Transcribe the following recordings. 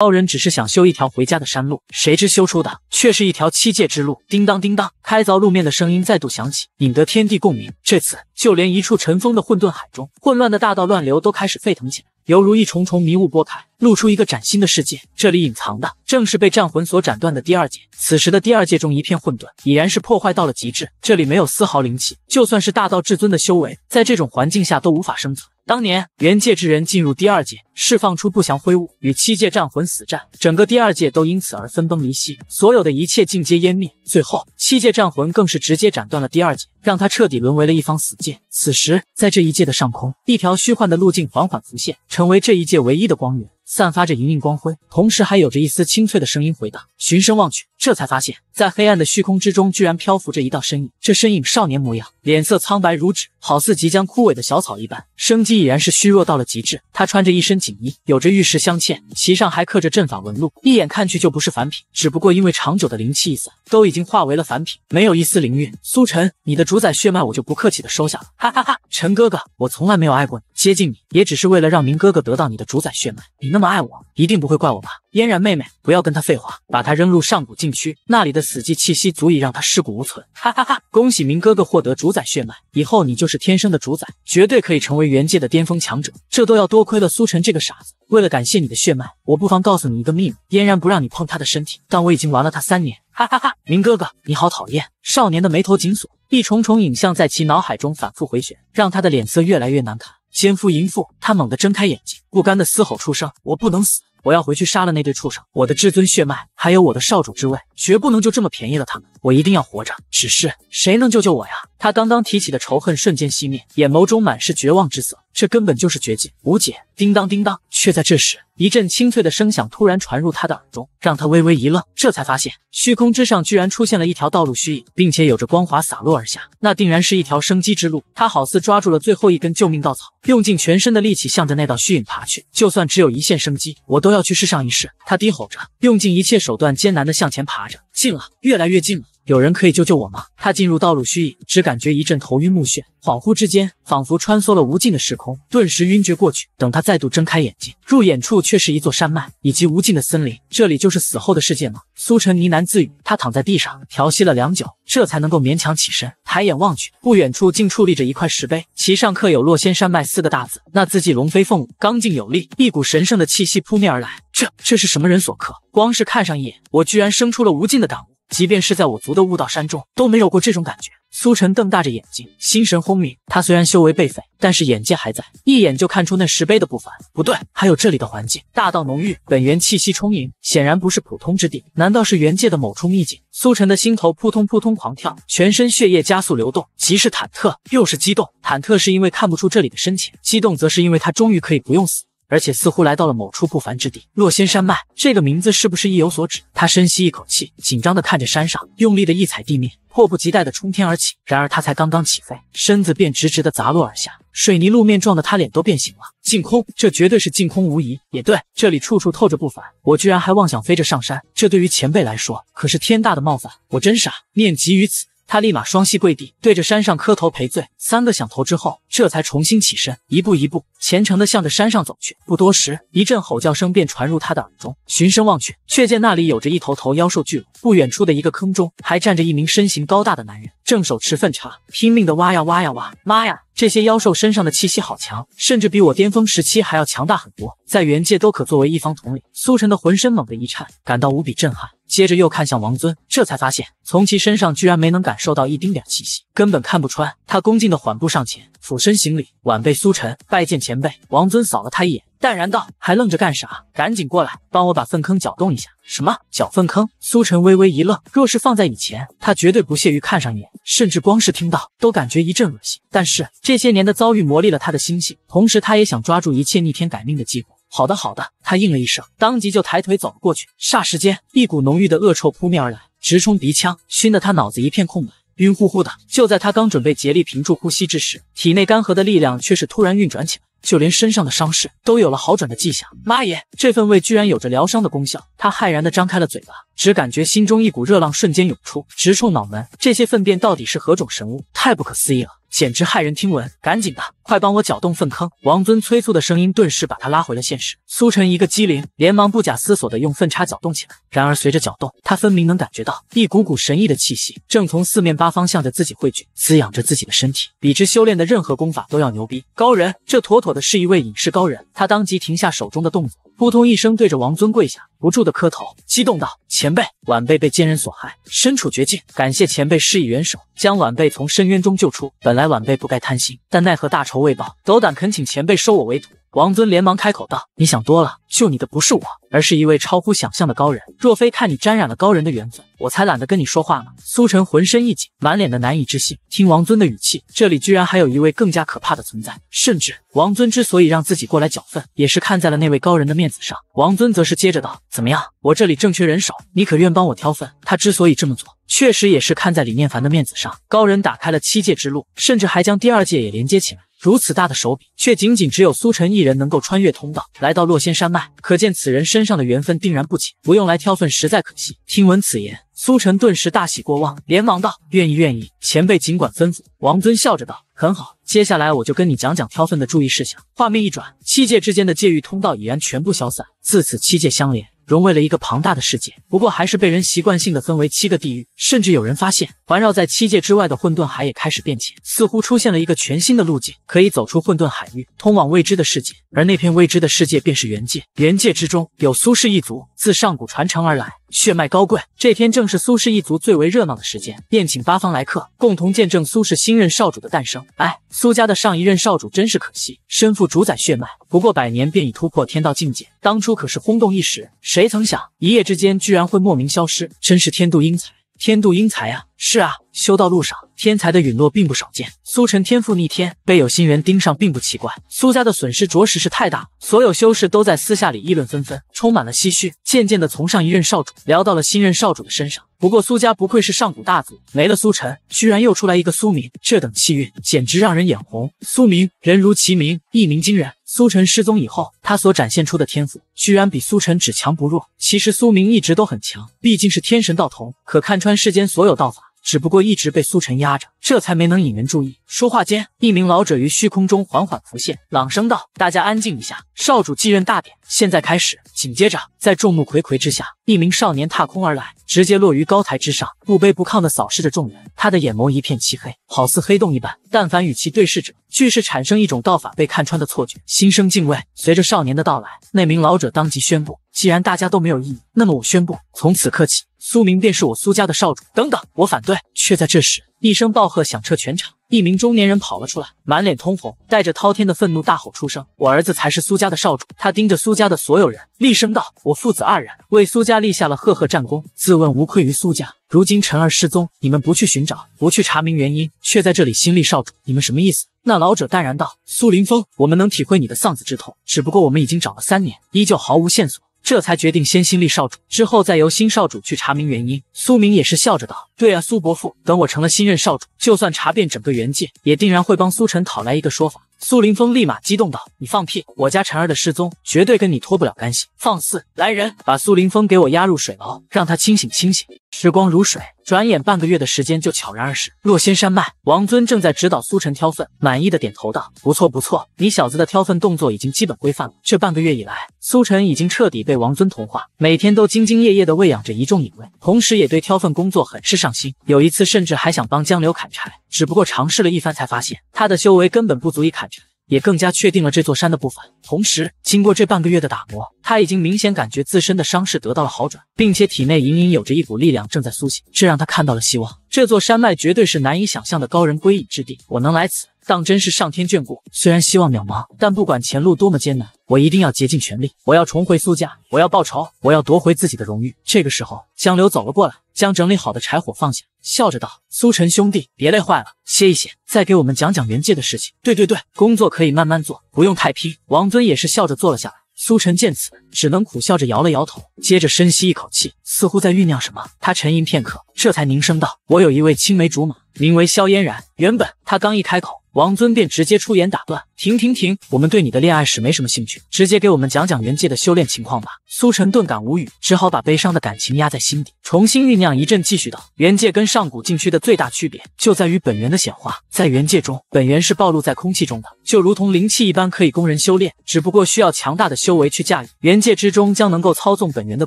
高人只是想修一条回家的山路，谁知修出的却是一条七界之路。叮当叮当，开凿路面的声音再度响起，引得天地共鸣。这次，就连一处尘封的混沌海中，混乱的大道乱流都开始沸腾起来，犹如一重重迷雾拨开，露出一个崭新的世界。这里隐藏的正是被战魂所斩断的第二界。此时的第二界中一片混沌，已然是破坏到了极致。这里没有丝毫灵气，就算是大道至尊的修为，在这种环境下都无法生存。当年元界之人进入第二界，释放出不祥灰雾，与七界战魂死战，整个第二界都因此而分崩离析，所有的一切尽皆湮灭。最后，七界战魂更是直接斩断了第二界，让他彻底沦为了一方死界。此时，在这一界的上空，一条虚幻的路径缓缓浮现，成为这一界唯一的光源，散发着莹莹光辉，同时还有着一丝清脆的声音回荡。循声望去。这才发现，在黑暗的虚空之中，居然漂浮着一道身影。这身影少年模样，脸色苍白如纸，好似即将枯萎的小草一般，生机已然是虚弱到了极致。他穿着一身锦衣，有着玉石镶嵌，其上还刻着阵法纹路，一眼看去就不是凡品。只不过因为长久的灵气一散，都已经化为了凡品，没有一丝灵韵。苏晨，你的主宰血脉，我就不客气的收下了。哈哈哈，陈哥哥，我从来没有爱过你，接近你也只是为了让明哥哥得到你的主宰血脉。你那么爱我，一定不会怪我吧？嫣然妹妹，不要跟他废话，把他扔入上古境。禁区那里的死寂气息足以让他尸骨无存。哈哈哈！恭喜明哥哥获得主宰血脉，以后你就是天生的主宰，绝对可以成为元界的巅峰强者。这都要多亏了苏晨这个傻子。为了感谢你的血脉，我不妨告诉你一个秘密：嫣然不让你碰他的身体，但我已经玩了他三年。哈哈哈！明哥哥，你好讨厌！少年的眉头紧锁，一重重影像在其脑海中反复回旋，让他的脸色越来越难看。奸夫淫妇！他猛地睁开眼睛，不甘地嘶吼出声：我不能死！我要回去杀了那对畜生！我的至尊血脉，还有我的少主之位，绝不能就这么便宜了他们！我一定要活着，只是谁能救救我呀？他刚刚提起的仇恨瞬间熄灭，眼眸中满是绝望之色。这根本就是绝境，无解。叮当叮当，却在这时，一阵清脆的声响突然传入他的耳中，让他微微一愣。这才发现，虚空之上居然出现了一条道路虚影，并且有着光华洒落而下，那定然是一条生机之路。他好似抓住了最后一根救命稻草，用尽全身的力气向着那道虚影爬去。就算只有一线生机，我都要去试上一试。他低吼着，用尽一切手段，艰难地向前爬着，近了，越来越近了。有人可以救救我吗？他进入道路虚影，只感觉一阵头晕目眩，恍惚之间仿佛穿梭了无尽的时空，顿时晕厥过去。等他再度睁开眼睛，入眼处却是一座山脉以及无尽的森林。这里就是死后的世界吗？苏晨呢喃自语。他躺在地上调息了良久，这才能够勉强起身，抬眼望去，不远处竟矗立着一块石碑，其上刻有落仙山脉四个大字。那字迹龙飞凤舞，刚劲有力，一股神圣的气息扑面而来。这这是什么人所刻？光是看上一眼，我居然生出了无尽的感悟。即便是在我族的悟道山中，都没有过这种感觉。苏晨瞪大着眼睛，心神轰鸣。他虽然修为被废，但是眼界还在，一眼就看出那石碑的不凡。不对，还有这里的环境，大道浓郁，本源气息充盈，显然不是普通之地。难道是元界的某处秘境？苏晨的心头扑通扑通狂跳，全身血液加速流动，既是忐忑，又是激动。忐忑是因为看不出这里的深浅，激动则是因为他终于可以不用死。而且似乎来到了某处不凡之地，落仙山脉这个名字是不是意有所指？他深吸一口气，紧张的看着山上，用力的一踩地面，迫不及待的冲天而起。然而他才刚刚起飞，身子便直直的砸落而下，水泥路面撞得他脸都变形了。净空，这绝对是净空无疑。也对，这里处处透着不凡，我居然还妄想飞着上山，这对于前辈来说可是天大的冒犯，我真傻。念及于此。他立马双膝跪地，对着山上磕头赔罪，三个响头之后，这才重新起身，一步一步虔诚的向着山上走去。不多时，一阵吼叫声便传入他的耳中，循声望去，却见那里有着一头头妖兽巨龙，不远处的一个坑中，还站着一名身形高大的男人，正手持粪叉，拼命的挖呀挖呀挖。妈呀！这些妖兽身上的气息好强，甚至比我巅峰时期还要强大很多，在元界都可作为一方统领。苏晨的浑身猛地一颤，感到无比震撼，接着又看向王尊，这才发现从其身上居然没能感受到一丁点气息，根本看不穿。他恭敬的缓步上前，俯身行礼：“晚辈苏晨拜见前辈。”王尊扫了他一眼。淡然道：“还愣着干啥？赶紧过来，帮我把粪坑搅动一下。”什么？搅粪坑？苏晨微微一愣。若是放在以前，他绝对不屑于看上一眼，甚至光是听到都感觉一阵恶心。但是这些年的遭遇磨砺了他的心性，同时他也想抓住一切逆天改命的机会。好的，好的，他应了一声，当即就抬腿走了过去。霎时间，一股浓郁的恶臭扑面而来，直冲鼻腔，熏得他脑子一片空白，晕乎乎的。就在他刚准备竭力屏住呼吸之时，体内干涸的力量却是突然运转起来。就连身上的伤势都有了好转的迹象，妈耶！这份味居然有着疗伤的功效，他骇然的张开了嘴巴。只感觉心中一股热浪瞬间涌出，直冲脑门。这些粪便到底是何种神物？太不可思议了，简直骇人听闻！赶紧的，快帮我搅动粪坑！王尊催促的声音顿时把他拉回了现实。苏晨一个机灵，连忙不假思索的用粪叉搅动起来。然而随着搅动，他分明能感觉到一股股神异的气息正从四面八方向着自己汇聚，滋养着自己的身体，比之修炼的任何功法都要牛逼。高人，这妥妥的是一位隐士高人。他当即停下手中的动作。扑通一声，对着王尊跪下，不住地磕头，激动道：“前辈，晚辈被奸人所害，身处绝境，感谢前辈施以援手，将晚辈从深渊中救出。本来晚辈不该贪心，但奈何大仇未报，斗胆恳请前辈收我为徒。”王尊连忙开口道：“你想多了，救你的不是我，而是一位超乎想象的高人。若非看你沾染了高人的缘分，我才懒得跟你说话呢。”苏晨浑身一紧，满脸的难以置信。听王尊的语气，这里居然还有一位更加可怕的存在。甚至王尊之所以让自己过来搅粪，也是看在了那位高人的面子上。王尊则是接着道：“怎么样，我这里正缺人手，你可愿帮我挑粪？”他之所以这么做，确实也是看在李念凡的面子上。高人打开了七界之路，甚至还将第二界也连接起来。如此大的手笔，却仅仅只有苏晨一人能够穿越通道来到落仙山脉，可见此人身上的缘分定然不浅。不用来挑粪，实在可惜。听闻此言，苏晨顿时大喜过望，连忙道：“愿意，愿意，前辈尽管吩咐。”王尊笑着道：“很好，接下来我就跟你讲讲挑粪的注意事项。”画面一转，七界之间的界域通道已然全部消散，自此七界相连。融为了一个庞大的世界，不过还是被人习惯性的分为七个地域，甚至有人发现，环绕在七界之外的混沌海也开始变浅，似乎出现了一个全新的路径，可以走出混沌海域，通往未知的世界，而那片未知的世界便是元界。元界之中，有苏氏一族自上古传承而来。血脉高贵，这天正是苏氏一族最为热闹的时间，宴请八方来客，共同见证苏氏新任少主的诞生。哎，苏家的上一任少主真是可惜，身负主宰血脉，不过百年便已突破天道境界，当初可是轰动一时，谁曾想一夜之间居然会莫名消失，真是天妒英才。天妒英才啊！是啊，修道路上天才的陨落并不少见。苏晨天赋逆天，被有心人盯上并不奇怪。苏家的损失着实是太大了，所有修士都在私下里议论纷纷，充满了唏嘘。渐渐地，从上一任少主聊到了新任少主的身上。不过苏家不愧是上古大族，没了苏晨，居然又出来一个苏明，这等气运简直让人眼红。苏明人如其名，一鸣惊人。苏晨失踪以后，他所展现出的天赋居然比苏晨只强不弱。其实苏明一直都很强，毕竟是天神道童，可看穿世间所有道法。只不过一直被苏晨压着，这才没能引人注意。说话间，一名老者于虚空中缓缓浮现，朗声道：“大家安静一下，少主继任大典现在开始。”紧接着，在众目睽睽之下，一名少年踏空而来，直接落于高台之上，不卑不亢地扫视着众人。他的眼眸一片漆黑，好似黑洞一般。但凡与其对视者，俱是产生一种道法被看穿的错觉，心生敬畏。随着少年的到来，那名老者当即宣布。既然大家都没有异议，那么我宣布，从此刻起，苏明便是我苏家的少主。等等，我反对！却在这时，一声暴喝响彻全场，一名中年人跑了出来，满脸通红，带着滔天的愤怒大吼出声：“我儿子才是苏家的少主！”他盯着苏家的所有人，厉声道：“我父子二人为苏家立下了赫赫战功，自问无愧于苏家。如今辰儿失踪，你们不去寻找，不去查明原因，却在这里新立少主，你们什么意思？”那老者淡然道：“苏林峰，我们能体会你的丧子之痛，只不过我们已经找了三年，依旧毫无线索。”这才决定先新立少主，之后再由新少主去查明原因。苏明也是笑着道：“对啊，苏伯父，等我成了新任少主，就算查遍整个元界，也定然会帮苏晨讨来一个说法。”苏林风立马激动道：“你放屁！我家晨儿的失踪绝对跟你脱不了干系！放肆！来人，把苏林峰给我押入水牢，让他清醒清醒！”时光如水，转眼半个月的时间就悄然而逝。若仙山脉，王尊正在指导苏晨挑粪，满意的点头道：“不错不错，你小子的挑粪动作已经基本规范了。这半个月以来，苏晨已经彻底被王尊同化，每天都兢兢业业的喂养着一众野味，同时也对挑粪工作很是上心。有一次，甚至还想帮江流砍柴。”只不过尝试了一番，才发现他的修为根本不足以砍柴，也更加确定了这座山的不凡。同时，经过这半个月的打磨，他已经明显感觉自身的伤势得到了好转，并且体内隐隐有着一股力量正在苏醒，这让他看到了希望。这座山脉绝对是难以想象的高人归隐之地，我能来此。当真是上天眷顾，虽然希望渺茫，但不管前路多么艰难，我一定要竭尽全力。我要重回苏家，我要报仇，我要夺回自己的荣誉。这个时候，江流走了过来，将整理好的柴火放下，笑着道：“苏晨兄弟，别累坏了，歇一歇，再给我们讲讲原界的事情。”“对对对，工作可以慢慢做，不用太拼。”王尊也是笑着坐了下来。苏晨见此，只能苦笑着摇了摇头，接着深吸一口气，似乎在酝酿什么。他沉吟片刻，这才凝声道：“我有一位青梅竹马，名为萧嫣然。原本他刚一开口。”王尊便直接出言打断：“停停停，我们对你的恋爱史没什么兴趣，直接给我们讲讲元界的修炼情况吧。”苏晨顿感无语，只好把悲伤的感情压在心底，重新酝酿一阵，继续道：“元界跟上古禁区的最大区别就在于本源的显化，在元界中，本源是暴露在空气中的，就如同灵气一般可以供人修炼，只不过需要强大的修为去驾驭。元界之中将能够操纵本源的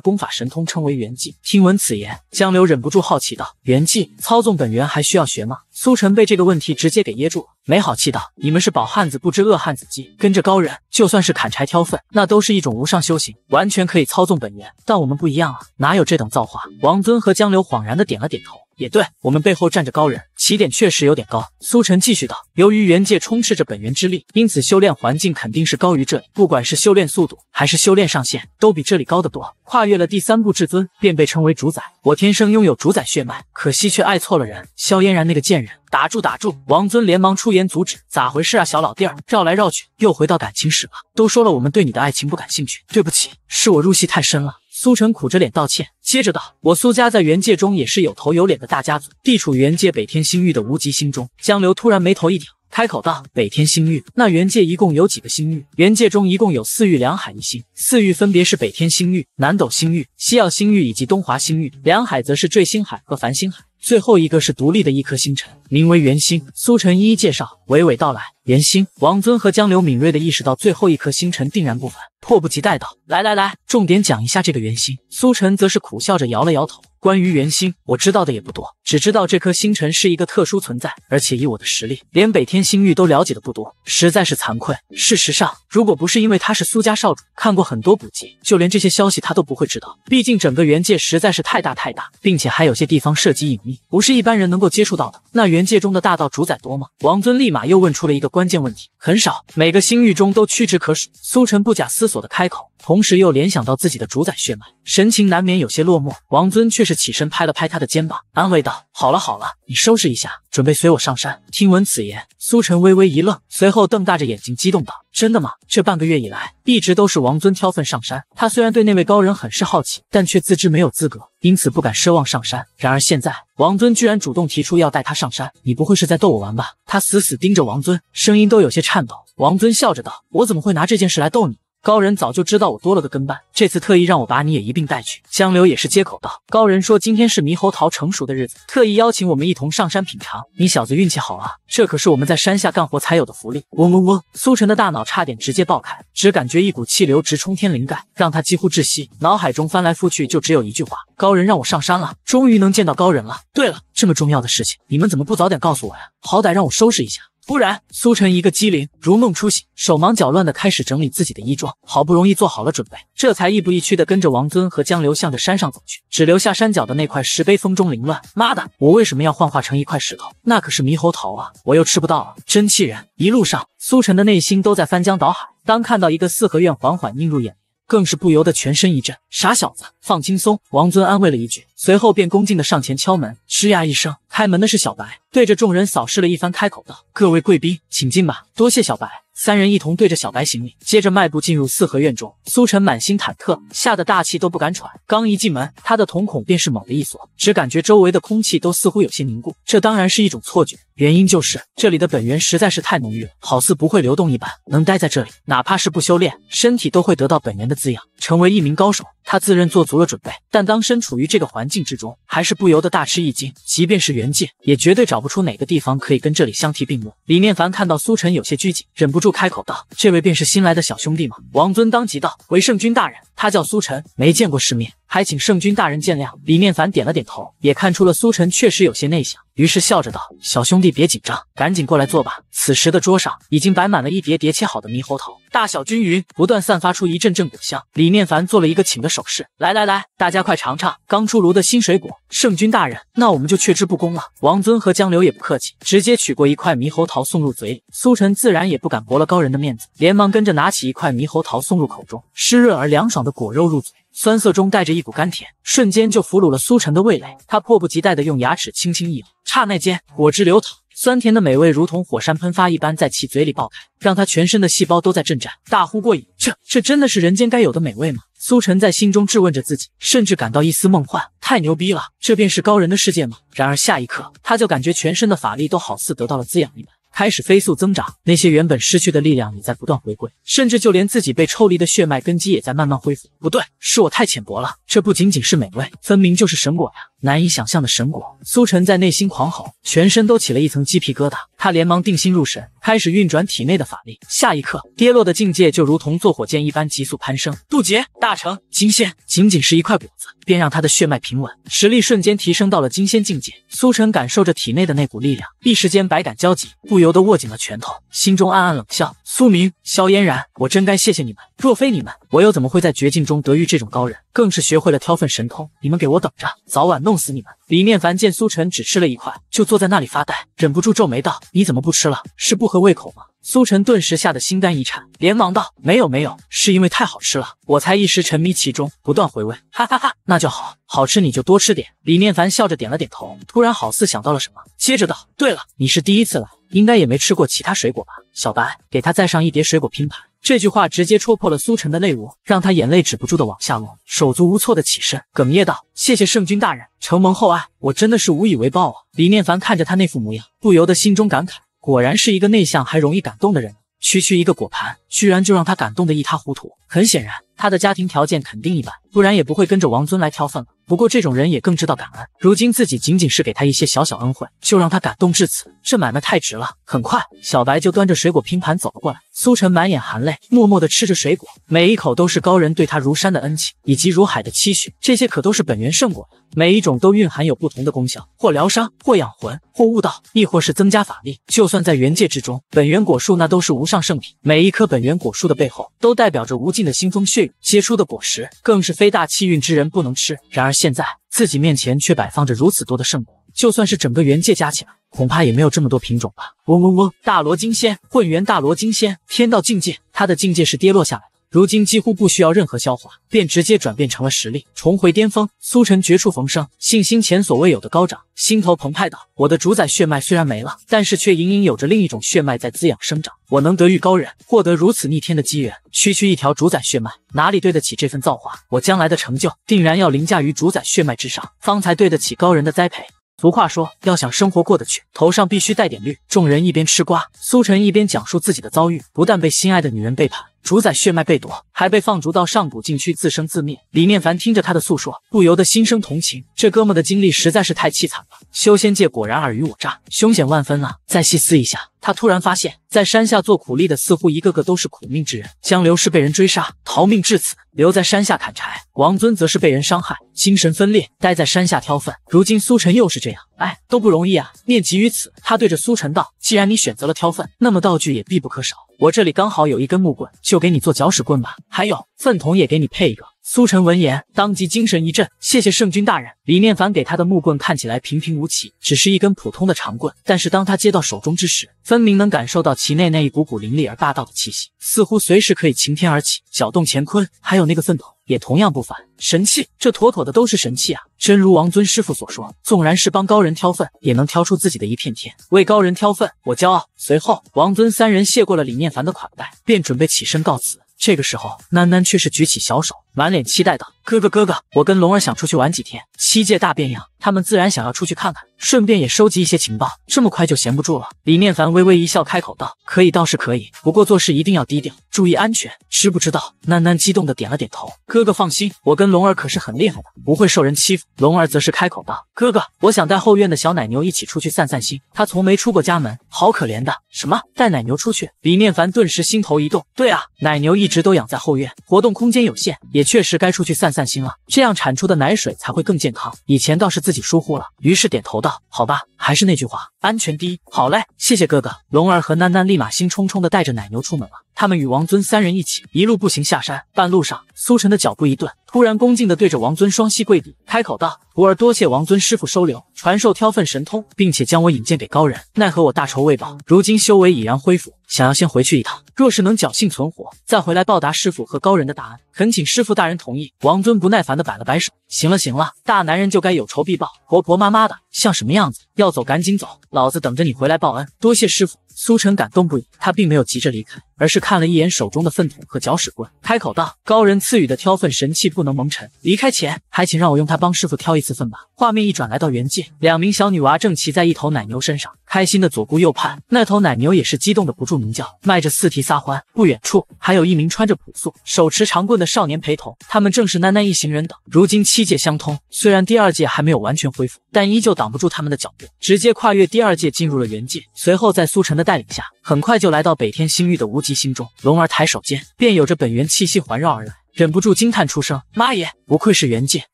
功法神通称为元寂。听闻此言，江流忍不住好奇道：“元寂，操纵本源还需要学吗？”苏晨被这个问题直接给噎住了，没好气道：“你们是饱汉子不知饿汉子饥，跟着高人就算是砍柴挑粪，那都是一种无上修行，完全可以操纵本源。但我们不一样啊，哪有这等造化？”王尊和江流恍然的点了点头。也对，我们背后站着高人，起点确实有点高。苏晨继续道：“由于元界充斥着本源之力，因此修炼环境肯定是高于这里。不管是修炼速度，还是修炼上限，都比这里高得多。跨越了第三步至尊，便被称为主宰。我天生拥有主宰血脉，可惜却爱错了人，萧嫣然那个贱人。”打住打住！王尊连忙出言阻止：“咋回事啊，小老弟儿？绕来绕去，又回到感情史了？都说了，我们对你的爱情不感兴趣。对不起，是我入戏太深了。”苏晨苦着脸道歉，接着道：“我苏家在元界中也是有头有脸的大家族，地处元界北天星域的无极星中。”江流突然眉头一挑，开口道：“北天星域，那元界一共有几个星域？元界中一共有四域、两海、一星。四域分别是北天星域、南斗星域、西曜星域以及东华星域。两海则是坠星海和繁星海。”最后一个是独立的一颗星辰，名为元星。苏晨一一介绍，娓娓道来。元星，王尊和江流敏锐的意识到最后一颗星辰定然不凡，迫不及待道：“来来来，重点讲一下这个元星。”苏晨则是苦笑着摇了摇头。关于元星，我知道的也不多，只知道这颗星辰是一个特殊存在，而且以我的实力，连北天星域都了解的不多，实在是惭愧。事实上，如果不是因为他是苏家少主，看过很多古籍，就连这些消息他都不会知道。毕竟整个元界实在是太大太大，并且还有些地方涉及隐秘，不是一般人能够接触到的。那元界中的大道主宰多吗？王尊立马又问出了一个关键问题。很少，每个星域中都屈指可数。苏晨不假思索的开口。同时又联想到自己的主宰血脉，神情难免有些落寞。王尊却是起身拍了拍他的肩膀，安慰道：“好了好了，你收拾一下，准备随我上山。”听闻此言，苏晨微微一愣，随后瞪大着眼睛，激动道：“真的吗？这半个月以来，一直都是王尊挑粪上山。他虽然对那位高人很是好奇，但却自知没有资格，因此不敢奢望上山。然而现在，王尊居然主动提出要带他上山，你不会是在逗我玩吧？”他死死盯着王尊，声音都有些颤抖。王尊笑着道：“我怎么会拿这件事来逗你？”高人早就知道我多了个跟班，这次特意让我把你也一并带去。江流也是接口道，高人说今天是猕猴桃成熟的日子，特意邀请我们一同上山品尝。你小子运气好啊，这可是我们在山下干活才有的福利。嗡嗡嗡，苏晨的大脑差点直接爆开，只感觉一股气流直冲天灵盖，让他几乎窒息。脑海中翻来覆去就只有一句话：高人让我上山了，终于能见到高人了。对了，这么重要的事情，你们怎么不早点告诉我呀？好歹让我收拾一下。突然，苏晨一个机灵，如梦初醒，手忙脚乱地开始整理自己的衣装。好不容易做好了准备，这才亦步亦趋地跟着王尊和江流向着山上走去，只留下山脚的那块石碑风中凌乱。妈的，我为什么要幻化成一块石头？那可是猕猴桃啊，我又吃不到了，真气人！一路上，苏晨的内心都在翻江倒海。当看到一个四合院缓缓映入眼。更是不由得全身一震，傻小子，放轻松！王尊安慰了一句，随后便恭敬的上前敲门。吱呀一声，开门的是小白，对着众人扫视了一番，开口道：“各位贵宾，请进吧，多谢小白。”三人一同对着小白行礼，接着迈步进入四合院中。苏晨满心忐忑，吓得大气都不敢喘。刚一进门，他的瞳孔便是猛地一缩，只感觉周围的空气都似乎有些凝固。这当然是一种错觉，原因就是这里的本源实在是太浓郁了，好似不会流动一般。能待在这里，哪怕是不修炼，身体都会得到本源的滋养，成为一名高手。他自认做足了准备，但当身处于这个环境之中，还是不由得大吃一惊。即便是元界，也绝对找不出哪个地方可以跟这里相提并论。李念凡看到苏晨有些拘谨，忍不住。开口道：“这位便是新来的小兄弟吗？”王尊当即道：“为圣君大人，他叫苏晨，没见过世面。”还请圣君大人见谅。李念凡点了点头，也看出了苏晨确实有些内向，于是笑着道：“小兄弟别紧张，赶紧过来坐吧。”此时的桌上已经摆满了一叠叠切好的猕猴桃，大小均匀，不断散发出一阵阵果香。李念凡做了一个请的手势：“来来来，大家快尝尝刚出炉的新水果。”圣君大人，那我们就却之不恭了。王尊和江流也不客气，直接取过一块猕猴桃送入嘴里。苏晨自然也不敢驳了高人的面子，连忙跟着拿起一块猕猴桃送入口中，湿润而凉爽的果肉入嘴。酸涩中带着一股甘甜，瞬间就俘虏了苏晨的味蕾。他迫不及待的用牙齿轻轻一咬，刹那间果汁流淌，酸甜的美味如同火山喷发一般在其嘴里爆开，让他全身的细胞都在震颤，大呼过瘾。这这真的是人间该有的美味吗？苏晨在心中质问着自己，甚至感到一丝梦幻。太牛逼了，这便是高人的世界吗？然而下一刻，他就感觉全身的法力都好似得到了滋养一般。开始飞速增长，那些原本失去的力量也在不断回归，甚至就连自己被抽离的血脉根基也在慢慢恢复。不对，是我太浅薄了，这不仅仅是美味，分明就是神果呀！难以想象的神果，苏晨在内心狂吼，全身都起了一层鸡皮疙瘩。他连忙定心入神，开始运转体内的法力。下一刻，跌落的境界就如同坐火箭一般急速攀升，渡劫大成金仙。仅仅是一块果子，便让他的血脉平稳，实力瞬间提升到了金仙境界。苏晨感受着体内的那股力量，一时间百感交集，不由得握紧了拳头，心中暗暗冷笑：苏明、萧嫣然，我真该谢谢你们。若非你们……我又怎么会在绝境中得遇这种高人，更是学会了挑粪神通。你们给我等着，早晚弄死你们！李念凡见苏晨只吃了一块，就坐在那里发呆，忍不住皱眉道：“你怎么不吃了？是不合胃口吗？”苏晨顿时吓得心肝一颤，连忙道：“没有没有，是因为太好吃了，我才一时沉迷其中，不断回味。”哈哈哈，那就好，好吃你就多吃点。李念凡笑着点了点头，突然好似想到了什么，接着道：“对了，你是第一次来，应该也没吃过其他水果吧？小白，给他再上一碟水果拼盘。”这句话直接戳破了苏晨的泪窝，让他眼泪止不住的往下落，手足无措的起身，哽咽道：“谢谢圣君大人，承蒙厚爱，我真的是无以为报啊！”李念凡看着他那副模样，不由得心中感慨：果然是一个内向还容易感动的人，区区一个果盘，居然就让他感动得一塌糊涂。很显然。他的家庭条件肯定一般，不然也不会跟着王尊来挑粪了。不过这种人也更知道感恩。如今自己仅仅是给他一些小小恩惠，就让他感动至此，这买卖太值了。很快，小白就端着水果拼盘走了过来。苏晨满眼含泪，默默地吃着水果，每一口都是高人对他如山的恩情，以及如海的期许。这些可都是本源圣果，每一种都蕴含有不同的功效，或疗伤，或养魂，或悟道，亦或是增加法力。就算在元界之中，本源果树那都是无上圣品，每一棵本源果树的背后，都代表着无尽的腥风血。结出的果实更是非大气运之人不能吃。然而现在自己面前却摆放着如此多的圣果，就算是整个元界加起来，恐怕也没有这么多品种吧。嗡嗡嗡，大罗金仙，混元大罗金仙，天道境界，他的境界是跌落下来。如今几乎不需要任何消化，便直接转变成了实力，重回巅峰。苏晨绝处逢生，信心前所未有的高涨，心头澎湃道：“我的主宰血脉虽然没了，但是却隐隐有着另一种血脉在滋养生长。我能得遇高人，获得如此逆天的机缘，区区一条主宰血脉哪里对得起这份造化？我将来的成就定然要凌驾于主宰血脉之上，方才对得起高人的栽培。”俗话说，要想生活过得去，头上必须带点绿。众人一边吃瓜，苏晨一边讲述自己的遭遇：不但被心爱的女人背叛，主宰血脉被夺，还被放逐到上古禁区自生自灭。李念凡听着他的诉说，不由得心生同情。这哥们的经历实在是太凄惨了。修仙界果然尔虞我诈，凶险万分啊！再细思一下，他突然发现，在山下做苦力的似乎一个个都是苦命之人。江流是被人追杀，逃命至此，留在山下砍柴；王尊则是被人伤害，精神分裂，待在山下挑粪。如今苏晨又是这样，哎，都不容易啊！念及于此，他对着苏晨道：“既然你选择了挑粪，那么道具也必不可少。我这里刚好有一根木棍，就给你做搅屎棍吧。还有，粪桶也给你配一个。”苏晨闻言，当即精神一振，谢谢圣君大人。李念凡给他的木棍看起来平平无奇，只是一根普通的长棍，但是当他接到手中之时，分明能感受到其内那一股股凌厉而霸道的气息，似乎随时可以擎天而起，搅动乾坤。还有那个粪桶，也同样不凡，神器，这妥妥的都是神器啊！真如王尊师傅所说，纵然是帮高人挑粪，也能挑出自己的一片天。为高人挑粪，我骄傲。随后，王尊三人谢过了李念凡的款待，便准备起身告辞。这个时候，囡囡却是举起小手。满脸期待道：“哥哥，哥哥，我跟龙儿想出去玩几天。七界大变样，他们自然想要出去看看，顺便也收集一些情报。这么快就闲不住了。”李念凡微微一笑，开口道：“可以，倒是可以，不过做事一定要低调，注意安全，知不知道？”囡囡激动的点了点头：“哥哥放心，我跟龙儿可是很厉害的，不会受人欺负。”龙儿则是开口道：“哥哥，我想带后院的小奶牛一起出去散散心。他从没出过家门，好可怜的。”什么？带奶牛出去？李念凡顿时心头一动：“对啊，奶牛一直都养在后院，活动空间有限，也……”也确实该出去散散心了，这样产出的奶水才会更健康。以前倒是自己疏忽了，于是点头道：“好吧，还是那句话，安全第一。”好嘞，谢谢哥哥。龙儿和囡囡立马兴冲冲的带着奶牛出门了。他们与王尊三人一起一路步行下山，半路上，苏晨的脚步一顿，突然恭敬地对着王尊双膝跪地，开口道：“徒儿多谢王尊师傅收留，传授挑粪神通，并且将我引荐给高人。奈何我大仇未报，如今修为已然恢复，想要先回去一趟。若是能侥幸存活，再回来报答师傅和高人的大恩，恳请师傅大人同意。”王尊不耐烦地摆了摆手：“行了行了，大男人就该有仇必报，婆婆妈妈的像什么样子？要走赶紧走，老子等着你回来报恩。多谢师傅。”苏晨感动不已，他并没有急着离开，而是看了一眼手中的粪桶和搅屎棍，开口道：“高人赐予的挑粪神器不能蒙尘，离开前还请让我用它帮师傅挑一次粪吧。”画面一转，来到原界，两名小女娃正骑在一头奶牛身上，开心的左顾右盼，那头奶牛也是激动的不住鸣叫，迈着四蹄撒欢。不远处还有一名穿着朴素、手持长棍的少年陪同，他们正是囡囡一行人等。如今七界相通，虽然第二界还没有完全恢复，但依旧挡不住他们的脚步，直接跨越第二界进入了原界。随后，在苏晨的带带领下，很快就来到北天星域的无极星中。龙儿抬手间，便有着本源气息环绕而来，忍不住惊叹出声：“妈耶，不愧是元界，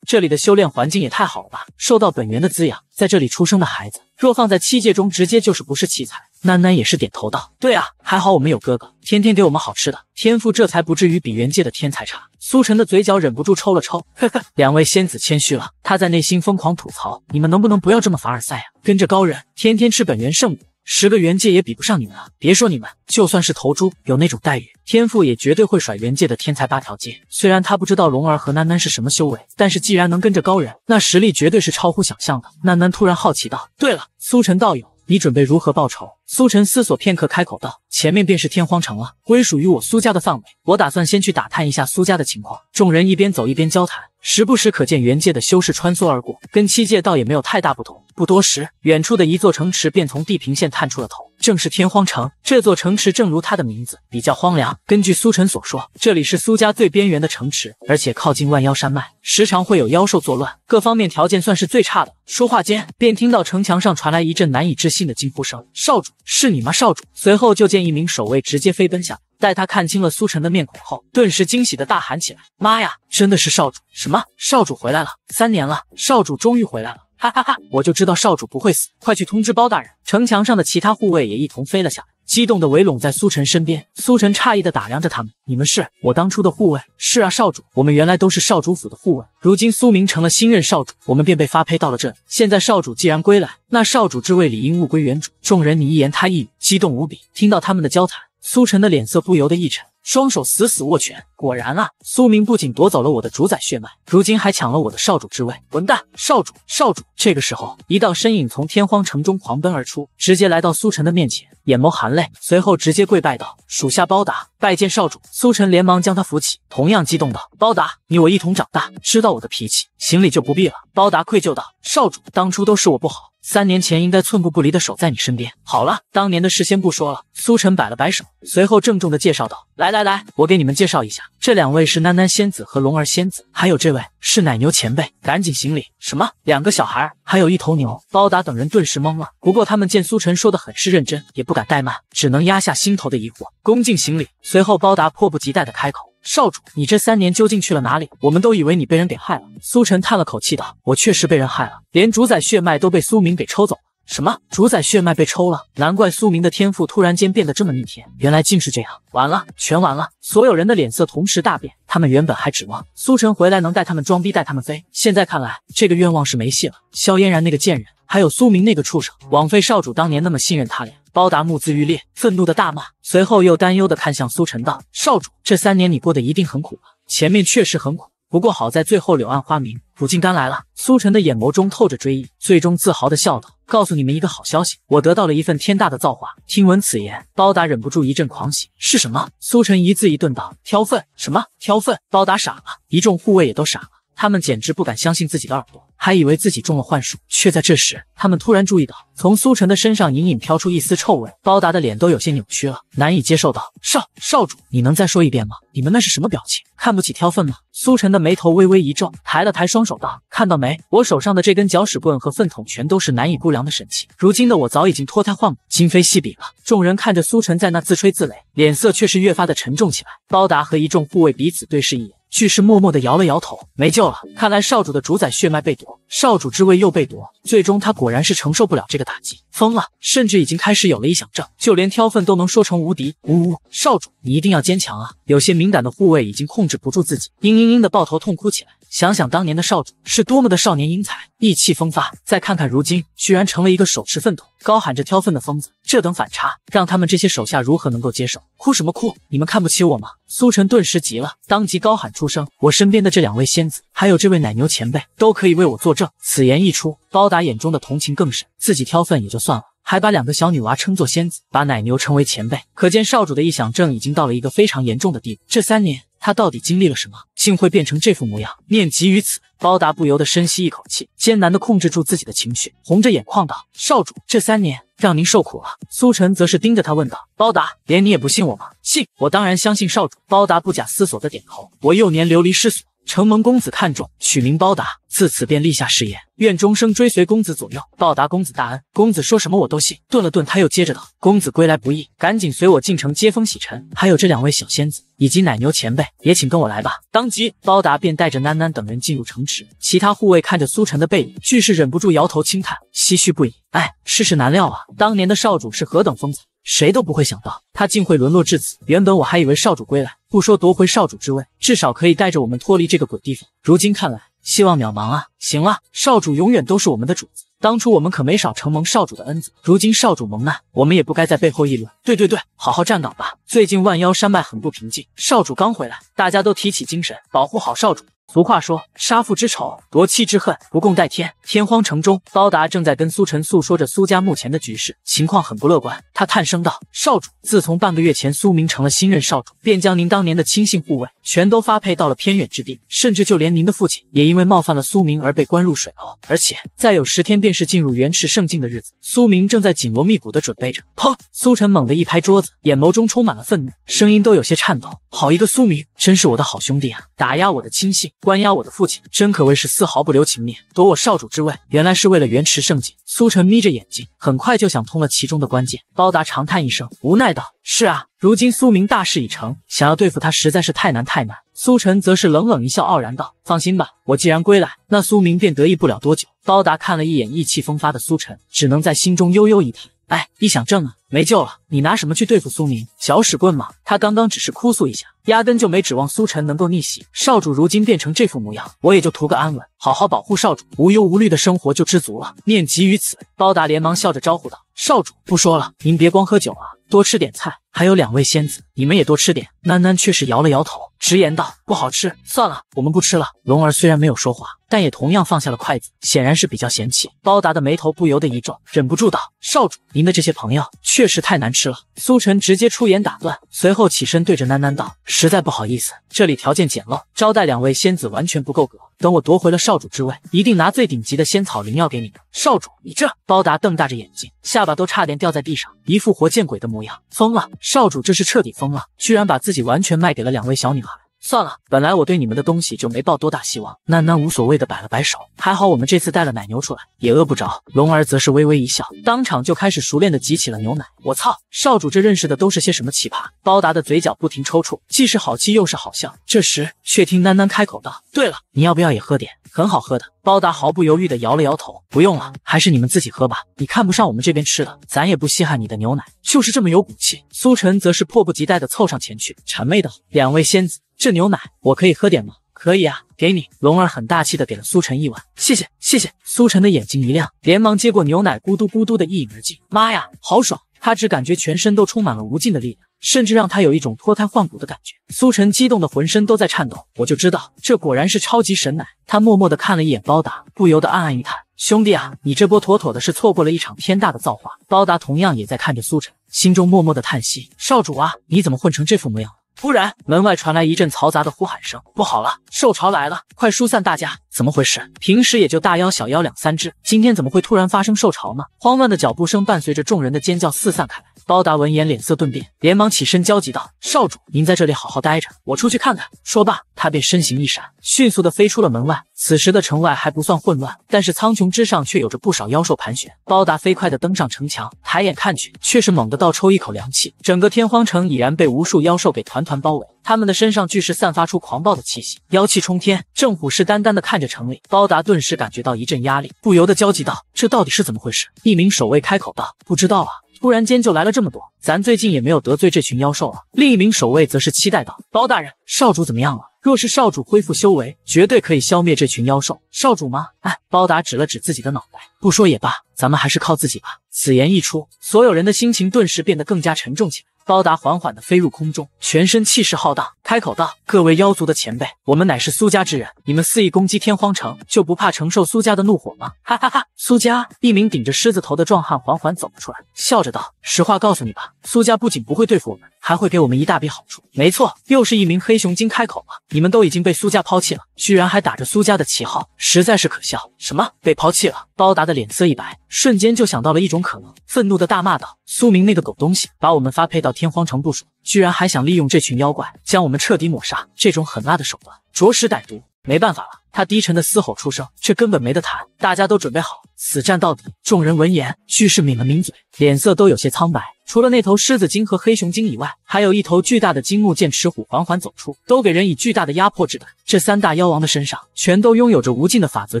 这里的修炼环境也太好了吧！受到本源的滋养，在这里出生的孩子，若放在七界中，直接就是不是奇才。”囡囡也是点头道：“对啊，还好我们有哥哥，天天给我们好吃的，天赋这才不至于比元界的天才差。”苏晨的嘴角忍不住抽了抽，呵呵，两位仙子谦虚了，他在内心疯狂吐槽：“你们能不能不要这么凡尔赛呀？跟着高人，天天吃本源圣果。”十个元界也比不上你们啊！别说你们，就算是头猪有那种待遇，天赋也绝对会甩元界的天才八条街。虽然他不知道龙儿和囡囡是什么修为，但是既然能跟着高人，那实力绝对是超乎想象的。囡囡突然好奇道：“对了，苏晨道友，你准备如何报仇？”苏晨思索片刻，开口道：“前面便是天荒城了，归属于我苏家的范围，我打算先去打探一下苏家的情况。”众人一边走一边交谈，时不时可见元界的修士穿梭而过，跟七界倒也没有太大不同。不多时，远处的一座城池便从地平线探出了头，正是天荒城。这座城池正如它的名字，比较荒凉。根据苏晨所说，这里是苏家最边缘的城池，而且靠近万妖山脉，时常会有妖兽作乱，各方面条件算是最差的。说话间，便听到城墙上传来一阵难以置信的惊呼声：“少主，是你吗？少主！”随后就见一名守卫直接飞奔下，来。待他看清了苏晨的面孔后，顿时惊喜的大喊起来：“妈呀，真的是少主！什么？少主回来了！三年了，少主终于回来了！”哈哈哈！我就知道少主不会死，快去通知包大人！城墙上的其他护卫也一同飞了下来，激动地围拢在苏晨身边。苏晨诧异地打量着他们：“你们是我当初的护卫？”“是啊，少主，我们原来都是少主府的护卫，如今苏明成了新任少主，我们便被发配到了这。里。现在少主既然归来，那少主之位理应物归原主。”众人你一言他一语，激动无比。听到他们的交谈，苏晨的脸色不由得一沉。双手死死握拳，果然啊！苏明不仅夺走了我的主宰血脉，如今还抢了我的少主之位。混蛋！少主，少主！这个时候，一道身影从天荒城中狂奔而出，直接来到苏晨的面前，眼眸含泪，随后直接跪拜道：“属下包达，拜见少主。”苏晨连忙将他扶起，同样激动道：“包达，你我一同长大，知道我的脾气，行礼就不必了。”包达愧疚道：“少主，当初都是我不好，三年前应该寸步不离的守在你身边。好了，当年的事先不说了。”苏晨摆了摆手，随后郑重的介绍道：“来来。”来来，我给你们介绍一下，这两位是囡囡仙子和龙儿仙子，还有这位是奶牛前辈，赶紧行礼。什么？两个小孩，还有一头牛？包达等人顿时懵了。不过他们见苏晨说的很是认真，也不敢怠慢，只能压下心头的疑惑，恭敬行礼。随后包达迫不及待的开口：“少主，你这三年究竟去了哪里？我们都以为你被人给害了。”苏晨叹了口气道：“我确实被人害了，连主宰血脉都被苏明给抽走了。”什么主宰血脉被抽了？难怪苏明的天赋突然间变得这么逆天，原来竟是这样！完了，全完了！所有人的脸色同时大变，他们原本还指望苏晨回来能带他们装逼带他们飞，现在看来这个愿望是没戏了。萧嫣然那个贱人，还有苏明那个畜生，枉费少主当年那么信任他俩！包达目眦欲裂，愤怒的大骂，随后又担忧的看向苏晨道：“少主，这三年你过得一定很苦吧？前面确实很苦。”不过好在最后柳暗花明，苦尽甘来了。苏晨的眼眸中透着追忆，最终自豪地笑道：“告诉你们一个好消息，我得到了一份天大的造化。”听闻此言，包达忍不住一阵狂喜。是什么？苏晨一字一顿道：“挑粪。”什么？挑粪？包达傻了，一众护卫也都傻了，他们简直不敢相信自己的耳朵。还以为自己中了幻术，却在这时，他们突然注意到，从苏晨的身上隐隐飘出一丝臭味，包达的脸都有些扭曲了，难以接受道：“少少主，你能再说一遍吗？你们那是什么表情？看不起挑粪吗？”苏晨的眉头微微一皱，抬了抬双手道：“看到没，我手上的这根搅屎棍和粪桶，全都是难以估量的神器。如今的我，早已经脱胎换骨，今非昔比了。”众人看着苏晨在那自吹自擂，脸色却是越发的沉重起来。包达和一众护卫彼此对视一眼。巨石默默地摇了摇头，没救了。看来少主的主宰血脉被夺，少主之位又被夺，最终他果然是承受不了这个打击，疯了，甚至已经开始有了臆想症，就连挑粪都能说成无敌。呜呜，少主，你一定要坚强啊！有些敏感的护卫已经控制不住自己，嘤嘤嘤的抱头痛哭起来。想想当年的少主是多么的少年英才，意气风发。再看看如今，居然成了一个手持粪桶、高喊着挑粪的疯子，这等反差，让他们这些手下如何能够接受？哭什么哭？你们看不起我吗？苏晨顿时急了，当即高喊出声：“我身边的这两位仙子，还有这位奶牛前辈，都可以为我作证。”此言一出，包打眼中的同情更深。自己挑粪也就算了，还把两个小女娃称作仙子，把奶牛称为前辈，可见少主的臆想症已经到了一个非常严重的地步。这三年。他到底经历了什么，竟会变成这副模样？念及于此，包达不由得深吸一口气，艰难地控制住自己的情绪，红着眼眶道：“少主，这三年让您受苦了。”苏晨则是盯着他问道：“包达，连你也不信我吗？”“信，我当然相信少主。”包达不假思索地点头。我幼年流离失所。承蒙公子看重，取名包达，自此便立下誓言，愿终生追随公子左右，报答公子大恩。公子说什么我都信。顿了顿，他又接着道：“公子归来不易，赶紧随我进城接风洗尘。还有这两位小仙子以及奶牛前辈，也请跟我来吧。”当即，包达便带着囡囡等人进入城池。其他护卫看着苏晨的背影，俱是忍不住摇头轻叹，唏嘘不已。哎，世事难料啊！当年的少主是何等风采！谁都不会想到，他竟会沦落至此。原本我还以为少主归来，不说夺回少主之位，至少可以带着我们脱离这个鬼地方。如今看来，希望渺茫啊！行了，少主永远都是我们的主子。当初我们可没少承蒙少主的恩泽，如今少主蒙难，我们也不该在背后议论。对对对，好好站岗吧。最近万妖山脉很不平静，少主刚回来，大家都提起精神，保护好少主。俗话说，杀父之仇，夺妻之恨，不共戴天。天荒城中，包达正在跟苏晨诉说着苏家目前的局势，情况很不乐观。他叹声道：“少主，自从半个月前苏明成了新任少主，便将您当年的亲信护卫全都发配到了偏远之地，甚至就连您的父亲也因为冒犯了苏明而被关入水牢。而且再有十天便是进入元池圣境的日子，苏明正在紧锣密鼓的准备着。”砰！苏晨猛地一拍桌子，眼眸中充满了愤怒，声音都有些颤抖：“好一个苏明，真是我的好兄弟啊！打压我的亲信！”关押我的父亲，真可谓是丝毫不留情面，夺我少主之位，原来是为了元池圣景。苏晨眯着眼睛，很快就想通了其中的关键。包达长叹一声，无奈道：“是啊，如今苏明大势已成，想要对付他实在是太难太难。”苏晨则是冷冷一笑，傲然道：“放心吧，我既然归来，那苏明便得意不了多久。”包达看了一眼意气风发的苏晨，只能在心中悠悠一叹。哎，臆想症啊，没救了！你拿什么去对付苏明？小屎棍吗？他刚刚只是哭诉一下，压根就没指望苏晨能够逆袭。少主如今变成这副模样，我也就图个安稳，好好保护少主，无忧无虑的生活就知足了。念及于此，包达连忙笑着招呼道：“少主，不说了，您别光喝酒啊，多吃点菜。”还有两位仙子，你们也多吃点。囡囡却是摇了摇头，直言道：“不好吃，算了，我们不吃了。”龙儿虽然没有说话，但也同样放下了筷子，显然是比较嫌弃。包达的眉头不由得一皱，忍不住道：“少主，您的这些朋友确实太难吃了。”苏晨直接出言打断，随后起身对着囡囡道：“实在不好意思，这里条件简陋，招待两位仙子完全不够格。等我夺回了少主之位，一定拿最顶级的仙草灵药给你们。”少主，你这……包达瞪大着眼睛，下巴都差点掉在地上，一副活见鬼的模样，疯了。少主，这是彻底疯了，居然把自己完全卖给了两位小女孩。算了，本来我对你们的东西就没抱多大希望。喃喃无所谓的摆了摆手，还好我们这次带了奶牛出来，也饿不着。龙儿则是微微一笑，当场就开始熟练的挤起了牛奶。我操，少主这认识的都是些什么奇葩？包达的嘴角不停抽搐，既是好气又是好笑。这时，却听喃喃开口道：“对了，你要不要也喝点？很好喝的。”包达毫不犹豫的摇了摇头：“不用了，还是你们自己喝吧。你看不上我们这边吃的，咱也不稀罕你的牛奶，就是这么有骨气。”苏晨则是迫不及待的凑上前去，谄媚道：“两位仙子。”这牛奶我可以喝点吗？可以啊，给你。龙儿很大气的给了苏晨一碗，谢谢谢谢。苏晨的眼睛一亮，连忙接过牛奶，咕嘟咕嘟的一饮而尽。妈呀，好爽！他只感觉全身都充满了无尽的力量，甚至让他有一种脱胎换骨的感觉。苏晨激动的浑身都在颤抖，我就知道这果然是超级神奶。他默默的看了一眼包达，不由得暗暗一叹：兄弟啊，你这波妥妥的是错过了一场天大的造化。包达同样也在看着苏晨，心中默默的叹息：少主啊，你怎么混成这副模样？突然，门外传来一阵嘈杂的呼喊声：“不好了，兽潮来了，快疏散大家！”怎么回事？平时也就大妖小妖两三只，今天怎么会突然发生受潮呢？慌乱的脚步声伴随着众人的尖叫四散开来。包达闻言脸色顿变，连忙起身焦急道：“少主，您在这里好好待着，我出去看看。”说罢，他便身形一闪，迅速的飞出了门外。此时的城外还不算混乱，但是苍穹之上却有着不少妖兽盘旋。包达飞快的登上城墙，抬眼看去，却是猛地倒抽一口凉气。整个天荒城已然被无数妖兽给团团包围，他们的身上俱是散发出狂暴的气息，妖气冲天，正虎视眈眈的看。看着城里，包达顿时感觉到一阵压力，不由得焦急道：“这到底是怎么回事？”一名守卫开口道：“不知道啊，突然间就来了这么多，咱最近也没有得罪这群妖兽啊。”另一名守卫则是期待道：“包大人，少主怎么样了？若是少主恢复修为，绝对可以消灭这群妖兽。少主吗？”哎，包达指了指自己的脑袋，不说也罢，咱们还是靠自己吧。此言一出，所有人的心情顿时变得更加沉重起来。包达缓缓地飞入空中，全身气势浩荡，开口道：“各位妖族的前辈，我们乃是苏家之人，你们肆意攻击天荒城，就不怕承受苏家的怒火吗？”哈哈哈！苏家，一名顶着狮子头的壮汉缓缓走了出来，笑着道：“实话告诉你吧，苏家不仅不会对付我们。”还会给我们一大笔好处。没错，又是一名黑熊精开口了。你们都已经被苏家抛弃了，居然还打着苏家的旗号，实在是可笑。什么被抛弃了？包达的脸色一白，瞬间就想到了一种可能，愤怒的大骂道：“苏明那个狗东西，把我们发配到天荒城部署，居然还想利用这群妖怪将我们彻底抹杀，这种狠辣的手段，着实歹毒。没办法了，他低沉的嘶吼出声，这根本没得谈。大家都准备好，死战到底。”众人闻言，俱是抿了抿嘴。脸色都有些苍白，除了那头狮子精和黑熊精以外，还有一头巨大的金木剑齿虎缓缓走出，都给人以巨大的压迫之感。这三大妖王的身上全都拥有着无尽的法则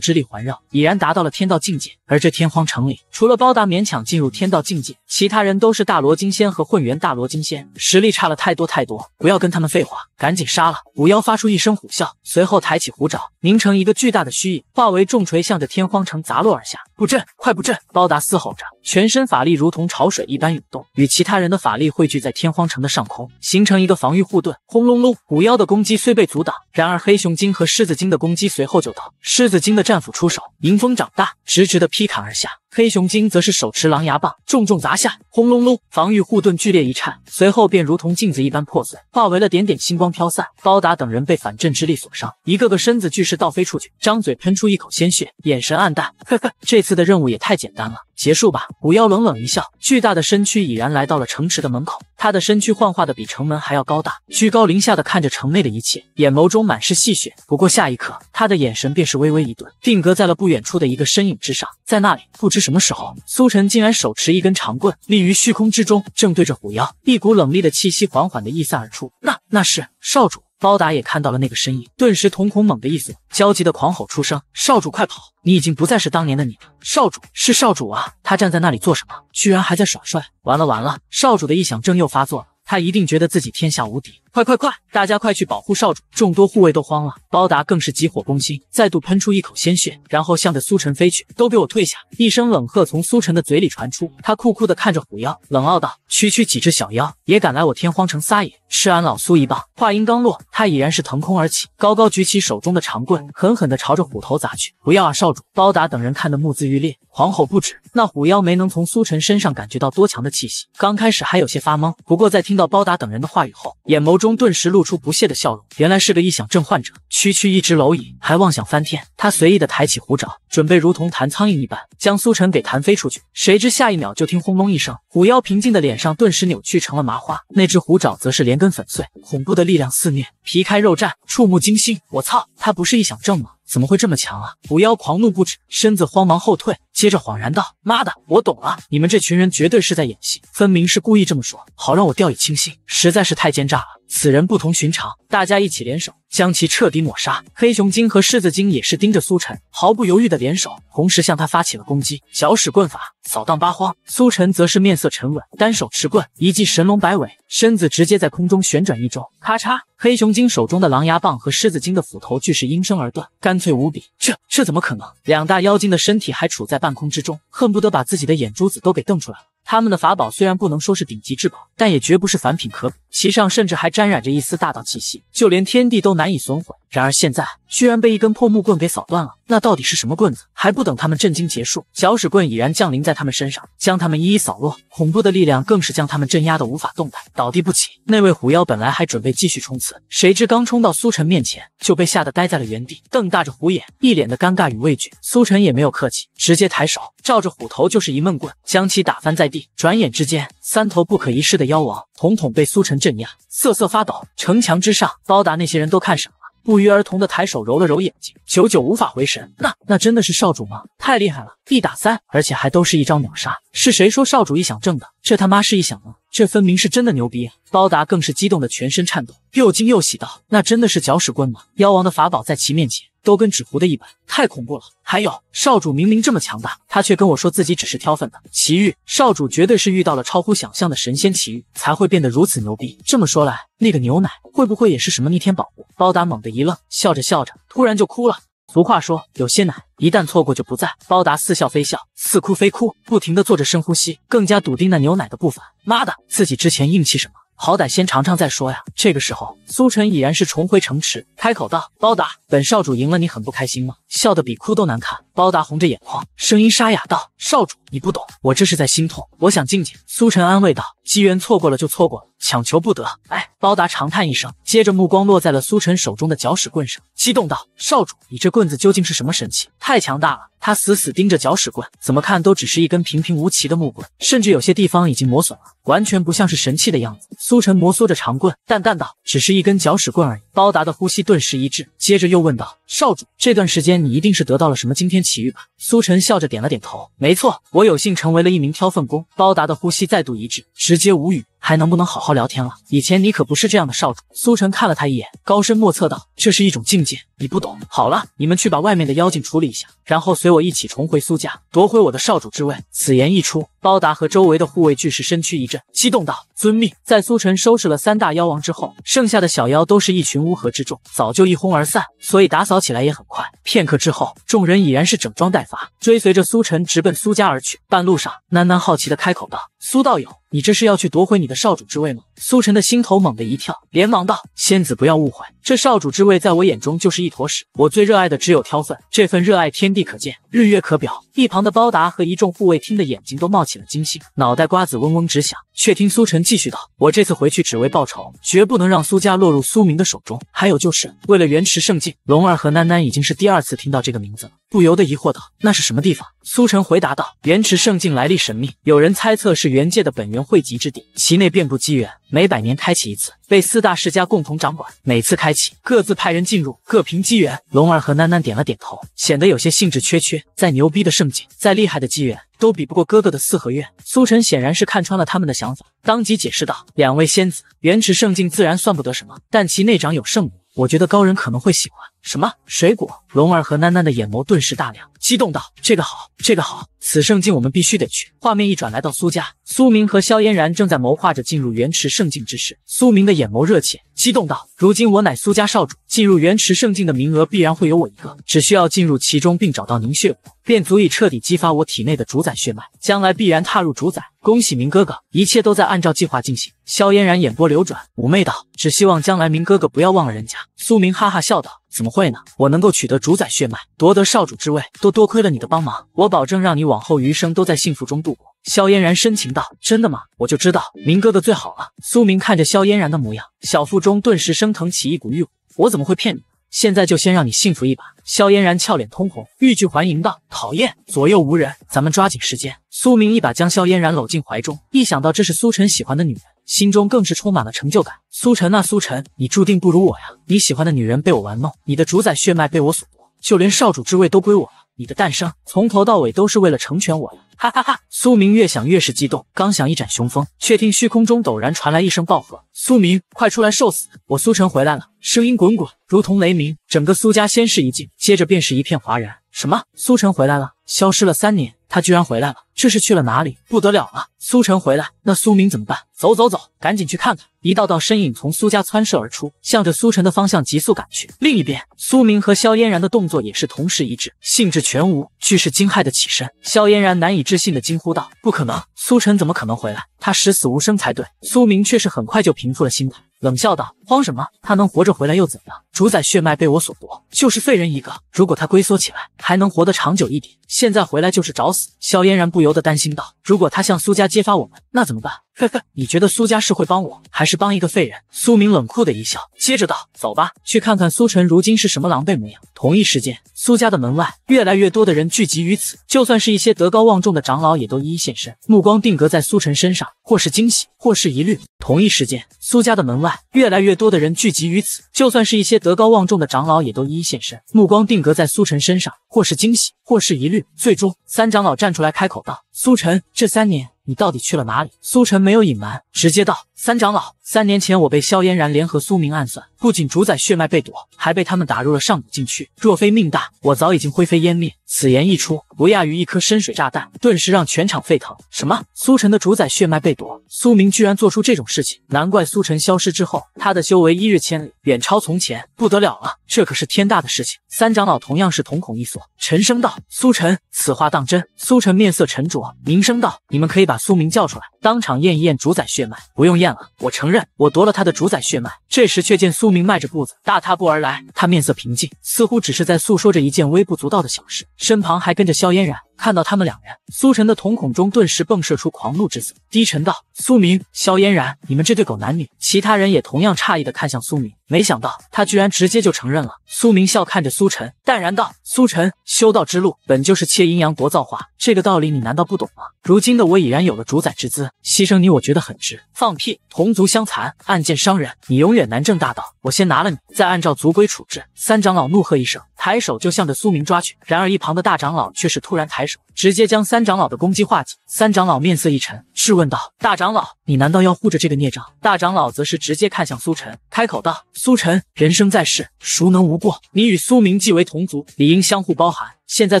之力环绕，已然达到了天道境界。而这天荒城里，除了包达勉强进入天道境界，其他人都是大罗金仙和混元大罗金仙，实力差了太多太多。不要跟他们废话，赶紧杀了！五妖发出一声虎啸，随后抬起虎爪，凝成一个巨大的虚影，化为重锤，向着天荒城砸落而下。布阵，快布阵！包达嘶吼着，全身法力如同潮水一般涌动，与其他人的法力汇聚在天荒城的上空，形成一个防御护盾。轰隆隆，虎妖的攻击虽被阻挡，然而黑熊精和狮子精的攻击随后就到。狮子精的战斧出手，迎风长大，直直的劈砍而下。黑熊精则是手持狼牙棒，重重砸下，轰隆隆，防御护盾剧烈一颤，随后便如同镜子一般破碎，化为了点点星光飘散。高达等人被反震之力所伤，一个个身子俱是倒飞出去，张嘴喷出一口鲜血，眼神暗淡。呵呵，这次的任务也太简单了，结束吧。古妖冷冷一笑，巨大的身躯已然来到了城池的门口，他的身躯幻化的比城门还要高大，居高临下的看着城内的一切，眼眸中满是戏谑。不过下一刻，他的眼神便是微微一顿，定格在了不远处的一个身影之上。在那里，不知什么时候，苏晨竟然手持一根长棍，立于虚空之中，正对着虎妖，一股冷冽的气息缓缓地溢散而出。那那是少主包达也看到了那个身影，顿时瞳孔猛地一缩，焦急的狂吼出声：“少主，快跑！你已经不再是当年的你了。”少主是少主啊！他站在那里做什么？居然还在耍帅！完了完了，少主的臆想症又发作了。他一定觉得自己天下无敌！快快快，大家快去保护少主！众多护卫都慌了，包达更是急火攻心，再度喷出一口鲜血，然后向着苏晨飞去。都给我退下！一声冷喝从苏晨的嘴里传出，他酷酷的看着虎妖，冷傲道：“区区几只小妖，也敢来我天荒城撒野？吃俺老苏一棒！”话音刚落，他已然是腾空而起，高高举起手中的长棍，狠狠的朝着虎头砸去。不要啊，少主！包达等人看得目眦欲裂，狂吼不止。那虎妖没能从苏晨身上感觉到多强的气息，刚开始还有些发懵，不过在听。到包达等人的话语后，眼眸中顿时露出不屑的笑容。原来是个臆想症患者，区区一只蝼蚁，还妄想翻天。他随意的抬起虎爪，准备如同弹苍蝇一般将苏晨给弹飞出去。谁知下一秒就听轰隆一声，虎妖平静的脸上顿时扭曲成了麻花，那只虎爪则是连根粉碎。恐怖的力量肆虐，皮开肉绽，触目惊心。我操，他不是臆想症吗？怎么会这么强啊？虎妖狂怒不止，身子慌忙后退。接着恍然道：“妈的，我懂了！你们这群人绝对是在演戏，分明是故意这么说，好让我掉以轻心。实在是太奸诈了，此人不同寻常，大家一起联手将其彻底抹杀。”黑熊精和狮子精也是盯着苏晨，毫不犹豫的联手，同时向他发起了攻击。搅使棍法扫荡八荒，苏晨则是面色沉稳，单手持棍，一记神龙摆尾，身子直接在空中旋转一周。咔嚓！黑熊精手中的狼牙棒和狮子精的斧头俱是应声而断，干脆无比。这这怎么可能？两大妖精的身体还处在半。半空之中，恨不得把自己的眼珠子都给瞪出来。他们的法宝虽然不能说是顶级至宝，但也绝不是凡品可比，其上甚至还沾染着一丝大道气息，就连天地都难以损毁。然而现在居然被一根破木棍给扫断了，那到底是什么棍子？还不等他们震惊结束，搅屎棍已然降临在他们身上，将他们一一扫落，恐怖的力量更是将他们镇压的无法动弹，倒地不起。那位虎妖本来还准备继续冲刺，谁知刚冲到苏晨面前，就被吓得呆在了原地，瞪大着虎眼，一脸的尴尬与畏惧。苏晨也没有客气，直接抬手。照着虎头就是一闷棍，将其打翻在地。转眼之间，三头不可一世的妖王统统被苏晨镇压，瑟瑟发抖。城墙之上，包达那些人都看傻了，不约而同的抬手揉了揉眼睛，久久无法回神。那、那真的是少主吗？太厉害了，一打三，而且还都是一招秒杀。是谁说少主臆想症的？这他妈是臆想吗？这分明是真的牛逼啊！包达更是激动的全身颤抖，又惊又喜道：“那真的是搅屎棍吗？妖王的法宝在其面前都跟纸糊的一般，太恐怖了！还有少主明明这么强大，他却跟我说自己只是挑粪的奇遇，少主绝对是遇到了超乎想象的神仙奇遇，才会变得如此牛逼。这么说来，那个牛奶会不会也是什么逆天宝物？”包达猛地一愣，笑着笑着，突然就哭了。俗话说，有些奶一旦错过就不在。包达似笑非笑，似哭非哭，不停地做着深呼吸，更加笃定那牛奶的部分。妈的，自己之前硬气什么？好歹先尝尝再说呀。这个时候，苏晨已然是重回城池，开口道：“包达，本少主赢了你，很不开心吗？”笑得比哭都难看，包达红着眼眶，声音沙哑道：“少主，你不懂，我这是在心痛。我想静静。”苏晨安慰道：“机缘错过了就错过了，强求不得。”哎，包达长叹一声，接着目光落在了苏晨手中的搅屎棍上，激动道：“少主，你这棍子究竟是什么神器？太强大了！”他死死盯着搅屎棍，怎么看都只是一根平平无奇的木棍，甚至有些地方已经磨损了，完全不像是神器的样子。苏晨摩挲着长棍，淡淡道：“只是一根搅屎棍而已。”包达的呼吸顿时一滞，接着又问道：“少主，这段时间？”你一定是得到了什么惊天奇遇吧？苏晨笑着点了点头。没错，我有幸成为了一名挑粪工。包达的呼吸再度一滞，直接无语。还能不能好好聊天了？以前你可不是这样的少主。苏晨看了他一眼，高深莫测道：“这是一种境界，你不懂。”好了，你们去把外面的妖精处理一下，然后随我一起重回苏家，夺回我的少主之位。”此言一出，包达和周围的护卫巨石身躯一震，激动道：“遵命！”在苏晨收拾了三大妖王之后，剩下的小妖都是一群乌合之众，早就一哄而散，所以打扫起来也很快。片刻之后，众人已然是整装待发，追随着苏晨直奔苏家而去。半路上，囡囡好奇的开口道：“苏道友。”你这是要去夺回你的少主之位吗？苏晨的心头猛地一跳，连忙道：“仙子不要误会，这少主之位在我眼中就是一坨屎，我最热爱的只有挑粪，这份热爱天地可见，日月可表。”一旁的包达和一众护卫听的眼睛都冒起了金星，脑袋瓜子嗡嗡直响，却听苏晨继续道：“我这次回去只为报仇，绝不能让苏家落入苏明的手中。还有就是为了元池圣境。”龙儿和囡囡已经是第二次听到这个名字了，不由得疑惑道：“那是什么地方？”苏晨回答道：“元池圣境来历神秘，有人猜测是元界的本源汇集之地，其内遍布机缘，每百年开启一次。”被四大世家共同掌管，每次开启，各自派人进入，各凭机缘。龙儿和囡囡点了点头，显得有些兴致缺缺。再牛逼的圣境，再厉害的机缘，都比不过哥哥的四合院。苏晨显然是看穿了他们的想法，当即解释道：“两位仙子，元池圣境自然算不得什么，但其内长有圣母，我觉得高人可能会喜欢。”什么水果？龙儿和囡囡的眼眸顿时大亮，激动道：“这个好，这个好，此圣境我们必须得去。”画面一转，来到苏家，苏明和萧嫣然正在谋划着进入元池圣境之事。苏明的眼眸热切，激动道：“如今我乃苏家少主，进入元池圣境的名额必然会有我一个，只需要进入其中并找到凝血果，便足以彻底激发我体内的主宰血脉，将来必然踏入主宰。恭喜明哥哥，一切都在按照计划进行。”萧嫣然眼波流转，妩媚道：“只希望将来明哥哥不要忘了人家。”苏明哈哈笑道。怎么会呢？我能够取得主宰血脉，夺得少主之位，都多亏了你的帮忙。我保证让你往后余生都在幸福中度过。”萧嫣然深情道，“真的吗？我就知道明哥哥最好了。”苏明看着萧嫣然的模样，小腹中顿时升腾起一股欲火。我怎么会骗你？现在就先让你幸福一把，萧嫣然俏脸通红，欲拒还迎道：“讨厌，左右无人，咱们抓紧时间。”苏明一把将萧嫣然搂进怀中，一想到这是苏晨喜欢的女人，心中更是充满了成就感。苏晨啊，苏晨，你注定不如我呀！你喜欢的女人被我玩弄，你的主宰血脉被我所夺，就连少主之位都归我了。你的诞生从头到尾都是为了成全我呀！哈哈哈！苏明越想越是激动，刚想一展雄风，却听虚空中陡然传来一声暴喝：“苏明，快出来受死！我苏晨回来了！”声音滚滚，如同雷鸣。整个苏家先是一静，接着便是一片哗然：“什么？苏晨回来了？消失了三年？”他居然回来了！这是去了哪里？不得了了！苏晨回来，那苏明怎么办？走走走，赶紧去看看！一道道身影从苏家窜射而出，向着苏晨的方向急速赶去。另一边，苏明和萧嫣然的动作也是同时一致，兴致全无，俱是惊骇的起身。萧嫣然难以置信的惊呼道：“不可能！苏晨怎么可能回来？他十死无生才对。”苏明却是很快就平复了心态，冷笑道。慌什么？他能活着回来又怎样？主宰血脉被我所夺，就是废人一个。如果他龟缩起来，还能活得长久一点。现在回来就是找死。萧嫣然不由得担心道：“如果他向苏家揭发我们，那怎么办？”呵呵，你觉得苏家是会帮我，还是帮一个废人？苏明冷酷的一笑，接着道：“走吧，去看看苏晨如今是什么狼狈模样。”同一时间，苏家的门外越来越多的人聚集于此，就算是一些德高望重的长老，也都一一现身，目光定格在苏晨身上，或是惊喜，或是疑虑。同一时间，苏家的门外越来越。多的人聚集于此，就算是一些德高望重的长老，也都一一现身，目光定格在苏晨身上，或是惊喜，或是疑虑。最终，三长老站出来开口道：“苏晨，这三年……”你到底去了哪里？苏晨没有隐瞒，直接道：“三长老，三年前我被萧嫣然联合苏明暗算，不仅主宰血脉被夺，还被他们打入了上古禁区。若非命大，我早已经灰飞烟灭。”此言一出，不亚于一颗深水炸弹，顿时让全场沸腾。什么？苏晨的主宰血脉被夺？苏明居然做出这种事情？难怪苏晨消失之后，他的修为一日千里，远超从前，不得了了！这可是天大的事情。三长老同样是瞳孔一缩，沉声道：“苏晨，此话当真？”苏晨面色沉着，凝声道：“你们可以把。”苏明叫出来，当场验一验主宰血脉。不用验了，我承认我夺了他的主宰血脉。这时，却见苏明迈着步子，大踏步而来。他面色平静，似乎只是在诉说着一件微不足道的小事，身旁还跟着萧嫣然。看到他们两人，苏晨的瞳孔中顿时迸射出狂怒之色，低沉道：“苏明，萧嫣然，你们这对狗男女！”其他人也同样诧异的看向苏明，没想到他居然直接就承认了。苏明笑看着苏晨，淡然道：“苏晨，修道之路本就是切阴阳夺造化，这个道理你难道不懂吗？如今的我已然有了主宰之资，牺牲你我觉得很值。”放屁！同族相残，暗箭伤人，你永远难证大道。我先拿了你，再按照族规处置。”三长老怒喝一声，抬手就向着苏明抓去。然而一旁的大长老却是突然抬。直接将三长老的攻击化解，三长老面色一沉，质问道：“大长老，你难道要护着这个孽障？”大长老则是直接看向苏晨，开口道：“苏晨，人生在世，孰能无过？你与苏明既为同族，理应相互包涵。现在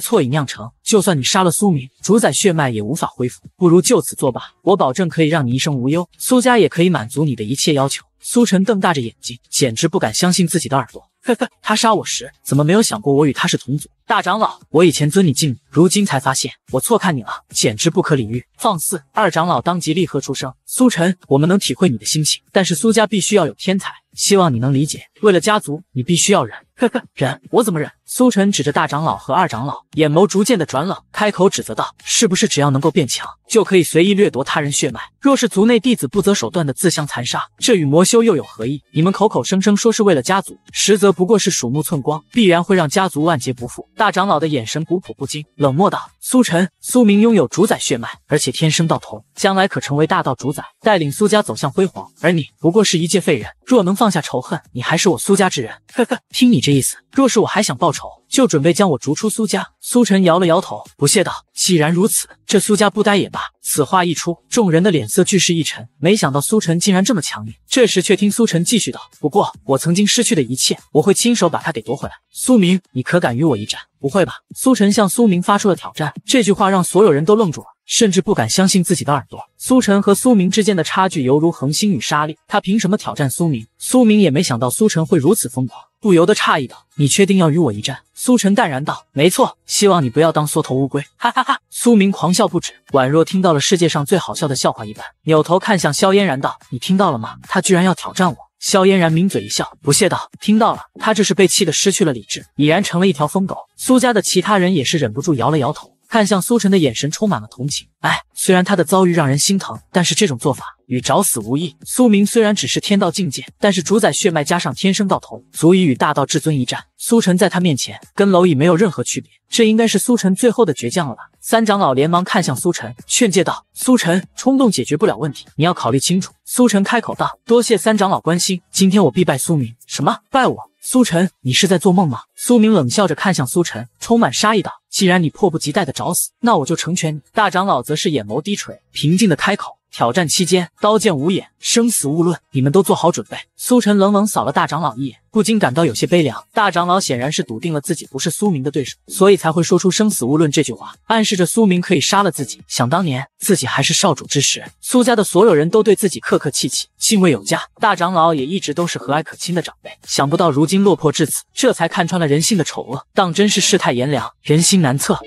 错已酿成，就算你杀了苏明，主宰血脉也无法恢复。不如就此作罢，我保证可以让你一生无忧，苏家也可以满足你的一切要求。”苏晨瞪大着眼睛，简直不敢相信自己的耳朵。呵呵，他杀我时怎么没有想过我与他是同族？大长老，我以前尊你敬你，如今才发现我错看你了，简直不可理喻，放肆！二长老当即厉喝出声：“苏晨，我们能体会你的心情，但是苏家必须要有天才。”希望你能理解，为了家族，你必须要忍。呵呵，忍，我怎么忍？苏晨指着大长老和二长老，眼眸逐渐的转冷，开口指责道：“是不是只要能够变强，就可以随意掠夺他人血脉？若是族内弟子不择手段的自相残杀，这与魔修又有何异？你们口口声声说是为了家族，实则不过是鼠目寸光，必然会让家族万劫不复。”大长老的眼神古朴不惊，冷漠道：“苏晨，苏明拥有主宰血脉，而且天生道童，将来可成为大道主宰，带领苏家走向辉煌。而你不过是一介废人，若能放。”放下仇恨，你还是我苏家之人。呵呵，听你这意思，若是我还想报仇，就准备将我逐出苏家。苏晨摇了摇头，不屑道：“既然如此，这苏家不待也罢。”此话一出，众人的脸色俱是一沉。没想到苏晨竟然这么强硬。这时，却听苏晨继续道：“不过，我曾经失去的一切，我会亲手把他给夺回来。”苏明，你可敢与我一战？不会吧？苏晨向苏明发出了挑战。这句话让所有人都愣住了。甚至不敢相信自己的耳朵。苏晨和苏明之间的差距犹如恒星与沙粒，他凭什么挑战苏明？苏明也没想到苏晨会如此疯狂，不由得诧异道：“你确定要与我一战？”苏晨淡然道：“没错，希望你不要当缩头乌龟。”哈哈哈！苏明狂笑不止，宛若听到了世界上最好笑的笑话一般，扭头看向萧嫣然道：“你听到了吗？他居然要挑战我！”萧嫣然抿嘴一笑，不屑道：“听到了，他这是被气的失去了理智，已然成了一条疯狗。”苏家的其他人也是忍不住摇了摇头。看向苏晨的眼神充满了同情。哎，虽然他的遭遇让人心疼，但是这种做法与找死无异。苏明虽然只是天道境界，但是主宰血脉加上天生道头，足以与大道至尊一战。苏晨在他面前跟蝼蚁没有任何区别。这应该是苏晨最后的倔强了吧？三长老连忙看向苏晨，劝诫道：“苏晨，冲动解决不了问题，你要考虑清楚。”苏晨开口道：“多谢三长老关心，今天我必败苏明。什么？败我？”苏晨，你是在做梦吗？苏明冷笑着看向苏晨，充满杀意道：“既然你迫不及待的找死，那我就成全你。”大长老则是眼眸低垂，平静的开口。挑战期间，刀剑无眼，生死勿论。你们都做好准备。苏晨冷冷扫了大长老一眼，不禁感到有些悲凉。大长老显然是笃定了自己不是苏明的对手，所以才会说出生死勿论这句话，暗示着苏明可以杀了自己。想当年自己还是少主之时，苏家的所有人都对自己客客气气，敬畏有加。大长老也一直都是和蔼可亲的长辈，想不到如今落魄至此，这才看穿了人性的丑恶，当真是世态炎凉，人心难测。